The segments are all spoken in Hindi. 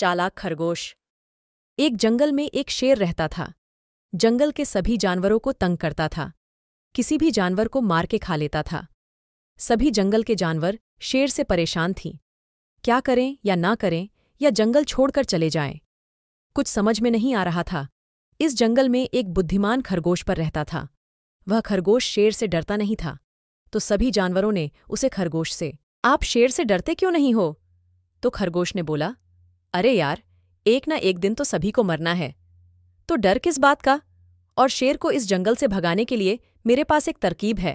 चालाक खरगोश एक जंगल में एक शेर रहता था जंगल के सभी जानवरों को तंग करता था किसी भी जानवर को मार के खा लेता था सभी जंगल के जानवर शेर से परेशान थीं क्या करें या ना करें या जंगल छोड़कर चले जाएं कुछ समझ में नहीं आ रहा था इस जंगल में एक बुद्धिमान खरगोश पर रहता था वह खरगोश शेर से डरता नहीं था तो सभी जानवरों ने उसे खरगोश से आप शेर से डरते क्यों नहीं हो तो खरगोश ने बोला अरे यार एक ना एक दिन तो सभी को मरना है तो डर किस बात का और शेर को इस जंगल से भगाने के लिए मेरे पास एक तरकीब है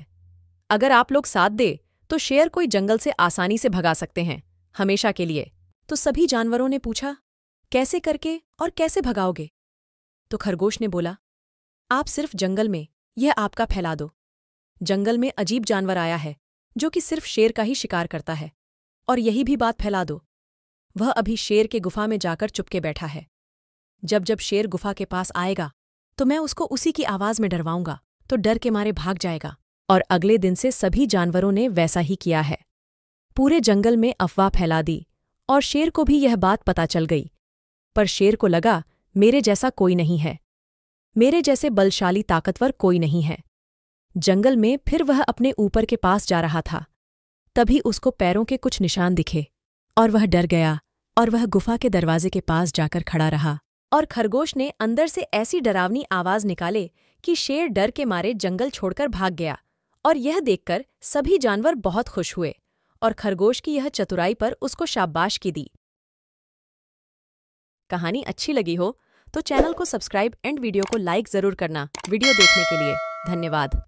अगर आप लोग साथ दे तो शेर कोई जंगल से आसानी से भगा सकते हैं हमेशा के लिए तो सभी जानवरों ने पूछा कैसे करके और कैसे भगाओगे तो खरगोश ने बोला आप सिर्फ जंगल में यह आपका फैला दो जंगल में अजीब जानवर आया है जो कि सिर्फ शेर का ही शिकार करता है और यही भी बात फैला दो वह अभी शेर के गुफा में जाकर चुपके बैठा है जब जब शेर गुफा के पास आएगा तो मैं उसको उसी की आवाज में डरवाऊंगा तो डर के मारे भाग जाएगा और अगले दिन से सभी जानवरों ने वैसा ही किया है पूरे जंगल में अफवाह फैला दी और शेर को भी यह बात पता चल गई पर शेर को लगा मेरे जैसा कोई नहीं है मेरे जैसे बलशाली ताकतवर कोई नहीं है जंगल में फिर वह अपने ऊपर के पास जा रहा था तभी उसको पैरों के कुछ निशान दिखे और वह डर गया और वह गुफा के दरवाजे के पास जाकर खड़ा रहा और खरगोश ने अंदर से ऐसी डरावनी आवाज निकाले कि शेर डर के मारे जंगल छोड़कर भाग गया और यह देखकर सभी जानवर बहुत खुश हुए और खरगोश की यह चतुराई पर उसको शाबाश की दी कहानी अच्छी लगी हो तो चैनल को सब्सक्राइब एंड वीडियो को लाइक जरूर करना वीडियो देखने के लिए धन्यवाद